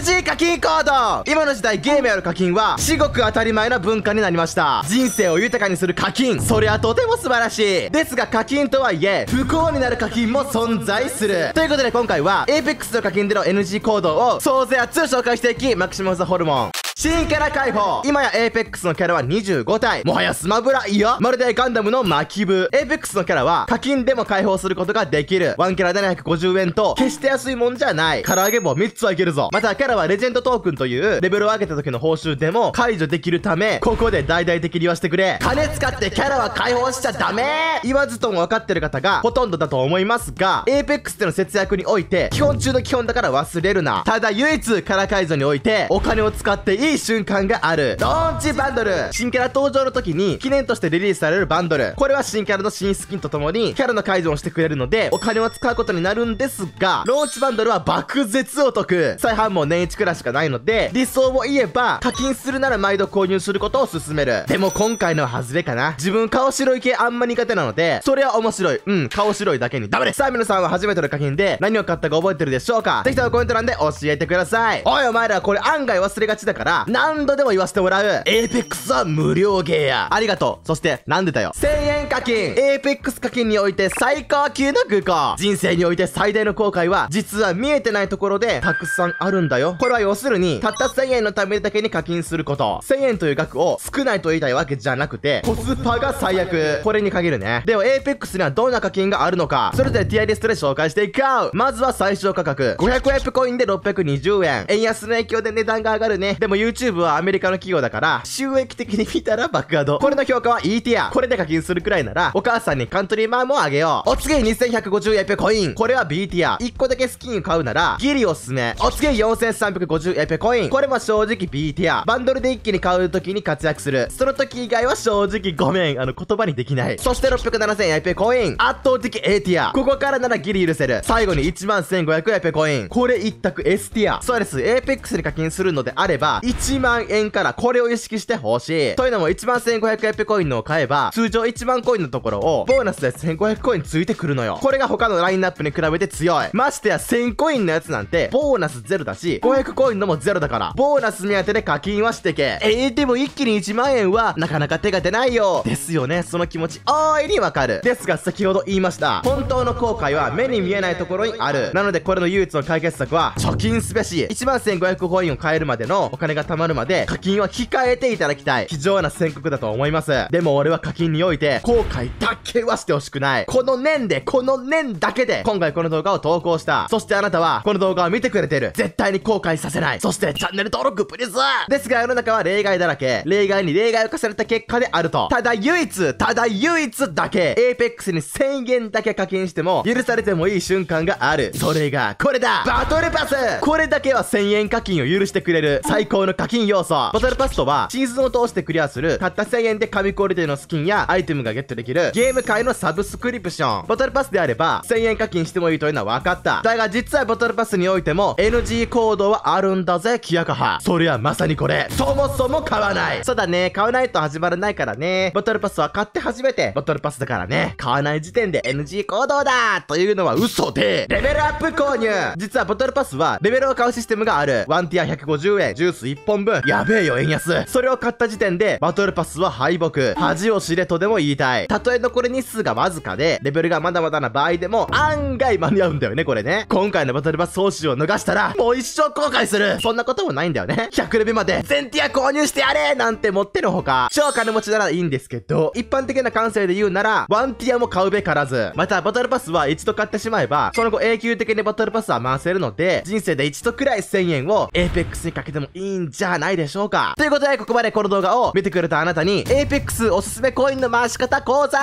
MG 課金行動今の時代ゲームやる課金は至極当たり前な文化になりました人生を豊かにする課金そりゃとても素晴らしいですが課金とはいえ不幸になる課金も存在するということで今回は APEX の課金での NG 行動を総勢圧を紹介していきマキシマムホルモン新キャラ解放今や Apex のキャラは25体。もはやスマブラいやまるでガンダムの巻き部。Apex のキャラは課金でも解放することができる。1キャラ750円と、決して安いもんじゃない。唐揚げ棒3つはいけるぞ。またキャラはレジェンドトークンというレベルを上げた時の報酬でも解除できるため、ここで大々的に言わしてくれ。金使ってキャラは解放しちゃダメ言わずとも分かってる方がほとんどだと思いますが、Apex での節約において、基本中の基本だから忘れるな。ただ唯一、キャラ解除において、お金を使っていいいい瞬間がある。ロンチバンドル新キャラ登場の時に記念としてリリースされるバンドル。これは新キャラの新スキンとともにキャラの解除をしてくれるので、お金を使うことになるんですが、ローンチバンドルは爆絶お得。再販も年1くらいしかないので、理想を言えば課金するなら毎度購入することを勧める。でも今回のは外れかな。自分顔白い系あんま苦手なので、それは面白い。うん、顔白いだけにダメです。さあ皆さんは初めての課金で何を買ったか覚えてるでしょうかひともコメント欄で教えてください。おいお前らこれ案外忘れがちだから、何度でも言わせてもらう。エーペックスは無料ゲーや。ありがとう。そして、なんでだよ。1000円課金。エーペックス課金において最高級の愚行。人生において最大の後悔は、実は見えてないところで、たくさんあるんだよ。これは要するに、たった1000円のためだけに課金すること。1000円という額を少ないと言いたいわけじゃなくて、コスパが最悪。これに限るね。では、エーペックスにはどんな課金があるのか。それぞれティアリストで紹介していこう。まずは最小価格。500エープコインで620円。円安の影響で値段が上がるね。でも YouTube はアメリカの企業だから、収益的に見たらバックアド。これの評価は E ティア。これで課金するくらいなら、お母さんにカントリーマームをあげよう。お次に2150エペコイン。これは B ティア。1個だけスキン買うなら、ギリおすすめ。お次4350エペコイン。これも正直 B ティア。バンドルで一気に買う時に活躍する。その時以外は正直ごめん。あの、言葉にできない。そして67000エペコイン。圧倒的 A ティア。ここからならギリ許せる。最後に11500エペコイン。これ一択 S ティア。そうです。エーペックスに課金するのであれば、1万円からこれを意識してほしい。というのも1万1500エコインのを買えば、通常1万コインのところを、ボーナスで1500コインついてくるのよ。これが他のラインナップに比べて強い。ましてや1000コインのやつなんて、ボーナスゼロだし、500コインのもゼロだから、ボーナス目当てで課金はしてけ。えー、でも一気に1万円は、なかなか手が出ないよ。ですよね、その気持ち、大いにわかる。ですが、先ほど言いました。本当の後悔は目に見えないところにある。なので、これの唯一の解決策は、貯金すべし、1万1500コインを買えるまでのお金がが貯まるまで課金は控えていただきたい。非常な宣告だと思います。でも俺は課金において、後悔だけはしてほしくない。この年で、この年だけで、今回この動画を投稿した。そしてあなたは、この動画を見てくれてる。絶対に後悔させない。そして、チャンネル登録プリズですが世の中は例外だらけ。例外に例外を課された結果であると。ただ唯一、ただ唯一だけ、Apex に1000円だけ課金しても、許されてもいい瞬間がある。それが、これだバトルパスこれだけは1000円課金を許してくれる。最高のの課金要素。バトルパスとは、シーズンを通してクリアする、たった1000円で神クオリティのスキンやアイテムがゲットできる、ゲーム界のサブスクリプション。バトルパスであれば、1000円課金してもいいというのは分かった。だが実はバトルパスにおいても、NG 行動はあるんだぜ、キヤカハ。そりゃまさにこれ。そもそも買わない。そうだね、買わないと始まらないからね。バトルパスは買って初めて、バトルパスだからね。買わない時点で NG 行動だというのは嘘で、レベルアップ購入実はバトルパスは、レベルを買うシステムがある。ワンティア150円、ジュース1本分。やべえよ、円安。それを買った時点で、バトルパスは敗北。恥を知れとでも言いたい。たとえ残り日数がわずかで、レベルがまだまだな場合でも、案外間に合うんだよね、これね。今回のバトルパス総集を逃したら、もう一生後悔する。そんなこともないんだよね。100レベまで、全ティア購入してやれなんて持ってるほか、超金持ちならいいんですけど、一般的な感性で言うなら、ワンティアも買うべからず。また、バトルパスは一度買ってしまえば、その後永久的にバトルパスは回せるので、人生で一度くらい1000円を、エーペックスにかけてもいいんじゃないでしょうか。ということで、ここまでこの動画を見てくれたあなたに、Apex おすすめコインの回し方講座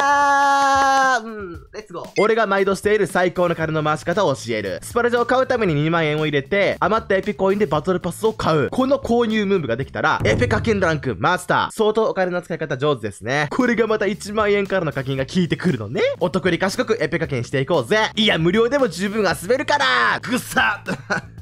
うん、レッツゴー。俺が毎度している最高の金の回し方を教える。スパルジャを買うために2万円を入れて、余ったエピコインでバトルパスを買う。この購入ムーブができたら、エペ課金ランク、マスター。相当お金の使い方上手ですね。これがまた1万円からの課金が効いてくるのね。お得に賢くエペ課金していこうぜ。いや、無料でも十分遊べるからぐっさ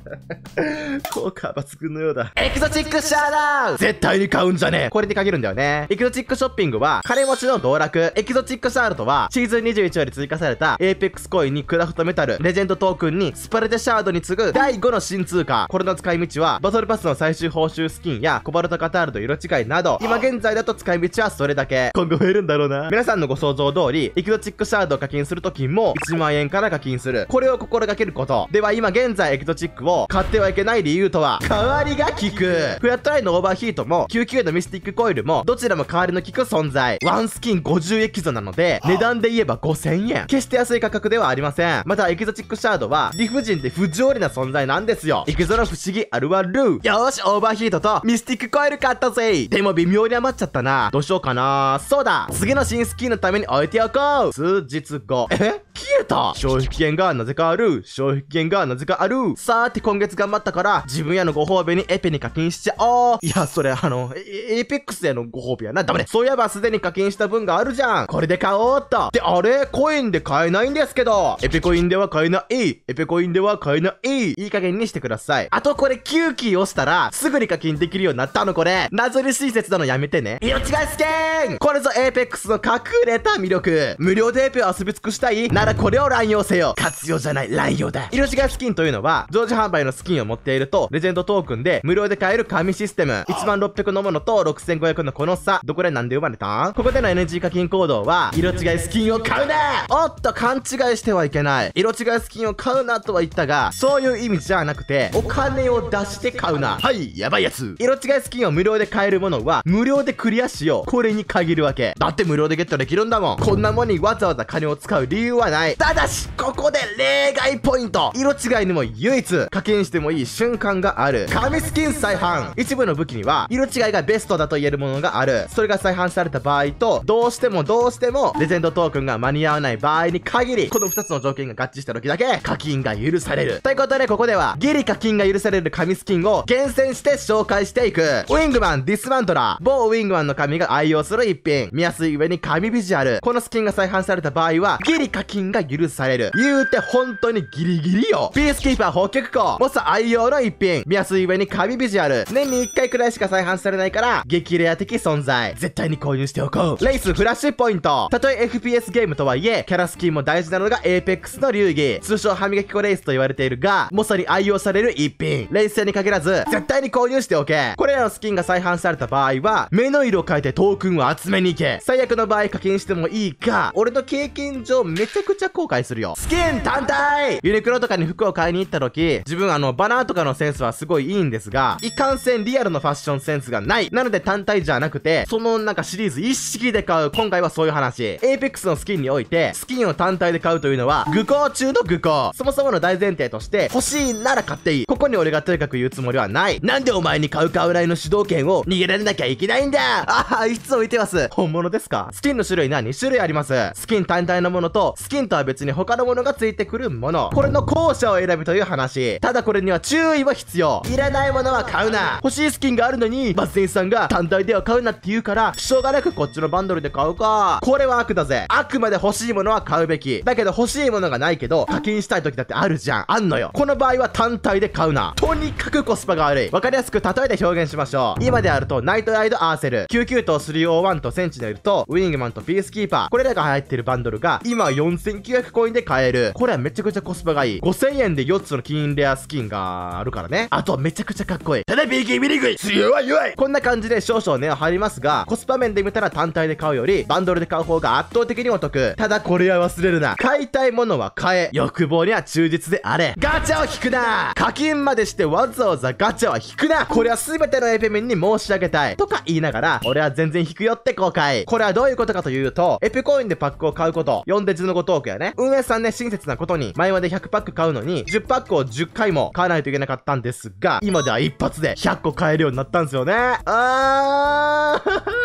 効果抜群のようだ。エキゾチックシャーダ絶対に買うんじゃねえこれに限るんだよね。エキゾチックショッピングは、金持ちの道楽。エキゾチックシャードドは、シーズン21より追加された、エーペックスコインにクラフトメタル、レジェンドトークンに、スパルテシャードに次ぐ、第5の新通貨。これの使い道は、バトルパスの最終報酬スキンや、コバルトカタールと色違いなど、今現在だと使い道はそれだけ。今後増えるんだろうな。皆さんのご想像通り、エキゾチックシャードを課金するときも、1万円から課金する。これを心がけること。では今現在エキゾチックを買ってはいけない理由とは、代わりが効く。フラットラインのオーバーヒートも、99のミスティックコイルも、どちらも代わりの効く存在。ワンスキン50エキゾなので、値段で言えば5000円。決して安い価格ではありません。また、エキゾチックシャードは、理不尽で不条理な存在なんですよ。エキゾの不思議あるある。よし、オーバーヒートとミスティックコイル買ったぜ。でも微妙に余っちゃったな。どうしようかな。そうだ次の新スキンのために置いておこう数日後。え消えた消費期限がなぜかある消費期限がなぜかあるさーて今月頑張ったから、自分へのご褒美にエペに課金しちゃおう。いや、それあの、エーペックスへのご褒美やな。ダメだ。そういえばすでに課金した分があるじゃん。これで買おうっと。で、あれコインで買えないんですけど。エペコインでは買えない。エペコインでは買えない。いい加減にしてください。あとこれ9キー押したら、すぐに課金できるようになったのこれ。謎に親切なのやめてね。色違いすけーんこれぞエーペックスの隠れた魅力。無料でエペを遊び尽くしたいならこれを乱用せよ。活用じゃない、乱用だ。色違いスキンというのは、同時販売杯のスキンを持っていると、レジェンドトークンで無料で買える紙システム。1600のものと6500のこの差。どこでなんで生まれたんここでの NG 課金行動は、色違いスキンを買うなおっと、勘違いしてはいけない。色違いスキンを買うなとは言ったが、そういう意味じゃなくて、お金を出して買うな。はい、やばいやつ。色違いスキンを無料で買えるものは、無料でクリアしよう。これに限るわけ。だって無料でゲットできるんだもん。こんなもんにわざわざ金を使う理由はない。ただし、ここで例外ポイント。色違いにも唯一、課金してもいい瞬間がある。紙スキン再販一部の武器には、色違いがベストだと言えるものがある。それが再販された場合と、どうしてもどうしても、レジェンドトークンが間に合わない場合に限り、この2つの条件が合致した時だけ、課金が許される。ということで、ここでは、ギリ課金が許される紙スキンを厳選して紹介していく。ウィングマン、ディスマントラー。某ウィングマンの紙が愛用する一品。見やすい上に紙ビジュアル。このスキンが再販された場合は、ギリ課金が許される。言うて本当にギリギリよ。ピースキーパー北極光。ト。ス愛用の一品。見やすい上に神ビジュアル。年に1回くらいしか再販されないから、激レア的存在。絶対に購入しておこう。レイスフラッシュポイント。たとえ FPS ゲームとはいえ、キャラスキンも大事なのが Apex の流儀。通称歯磨き粉レイスと言われているが、モサに愛用される一品。レイス戦に限らず、絶対に購入しておけ。これらのスキンが再販された場合は、目の色を変えてトークンを集めに行け。最悪の場合課金してもいいが、俺の経験上めちゃくちゃ後悔するよ。スキン単体ユニクロとかに服を買いに行った時、自分あの、バナーとかのセンスはすごいいいんですが、いかんせんリアルのファッションセンスがない。なので単体じゃなくて、そのなんかシリーズ一式で買う。今回はそういう話。apex のスキンにおいて、スキンを単体で買うというのは、愚行中の愚行。そもそもの大前提として、欲しいなら買っていい。ここに俺がとにかく言うつもりはない。なんでお前に買うかうらいの主導権を逃げられなきゃいけないんだああ、いつもいてます。本物ですかスキンの種類な2種類あります。スキン単体のものと、スキンとは別に他のものがついてくるもの。これの後者を選ぶという話。ただこれには注意は必要。いらないものは買うな。欲しいスキンがあるのに、バスンさんが単体では買うなって言うから、しょうがなくこっちのバンドルで買うか。これは悪だぜ。あくまで欲しいものは買うべき。だけど欲しいものがないけど、課金したい時だってあるじゃん。あんのよ。この場合は単体で買うな。とにかくコスパが悪い。わかりやすく例えで表現しましょう。今であると、ナイトライドアーセル、99と301とセンチでいると、ウィングマンとピースキーパー。これらが入ってるバンドルが、今4900コインで買える。これはめちゃくちゃコスパがいい。5000円で4つの金レアスキンがあるからね。あとはめちゃくちゃかっこいい。テレビーキリグイ強い弱いこんな感じで少々値は張りますが、コスパ面で見たら単体で買うより、バンドルで買う方が圧倒的にお得。ただこれは忘れるな。買いたいものは買え。欲望には忠実であれ。ガチャを引くな課金までしてわざわざガチャは引くなこれは全てのエペメンに申し上げたい。とか言いながら、俺は全然引くよって後悔。これはどういうことかというと、エペコインでパックを買うこと、4でジのごとークやね。運営さんね、親切なことに、前まで100パック買うのに、10パックを10回回も買わないといけなかったんですが、今では一発で100個買えるようになったんですよね。あー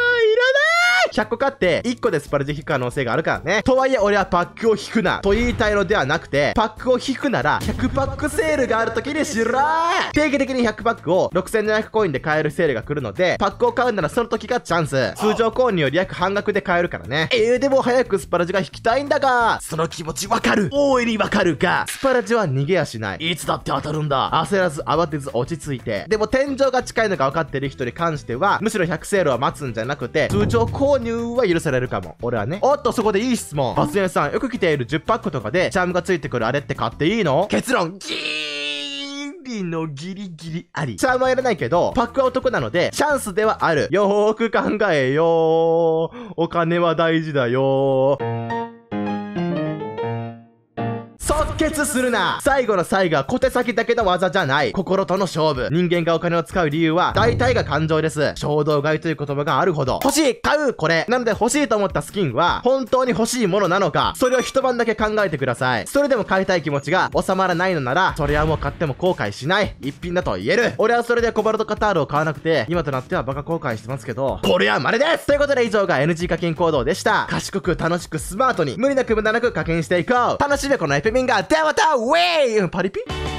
100個買って、1個でスパルジ引く可能性があるからね。とはいえ、俺はパックを引くな。と言いたいのではなくて、パックを引くなら、100パックセールがある時にしらー定期的に100パックを6700コインで買えるセールが来るので、パックを買うならその時がチャンス。通常購入より約半額で買えるからね。えー、でも早くスパラジが引きたいんだが、その気持ちわかる。大いにわかるが、スパラジは逃げやしない。いつだって当たるんだ。焦らず、慌てず、落ち着いて。でも天井が近いのが分かってる人に関しては、むしろ100セールは待つんじゃなくて、通常購入入は許されるかも。俺はね。おっと、そこでいい質問。バス園さん、よく着ている10パックとかで、チャームがついてくるあれって買っていいの結論、ギーリのギリギリあり。チャームはいらないけど、パックはお得なので、チャンスではある。よーく考えよー。お金は大事だよー。決するな最後の最後は小手先だけの技じゃない。心との勝負。人間がお金を使う理由は、大体が感情です。衝動買いという言葉があるほど。欲しい買うこれなので欲しいと思ったスキンは、本当に欲しいものなのか、それを一晩だけ考えてください。それでも買いたい気持ちが収まらないのなら、それはもう買っても後悔しない。一品だと言える。俺はそれでコバルトカタールを買わなくて、今となってはバカ後悔してますけど、これは稀ですということで以上が NG 課金行動でした。賢く楽しくスマートに、無理なく無駄なく課金していこう。楽しめこのエピミンが That até, até, ué! Paripi?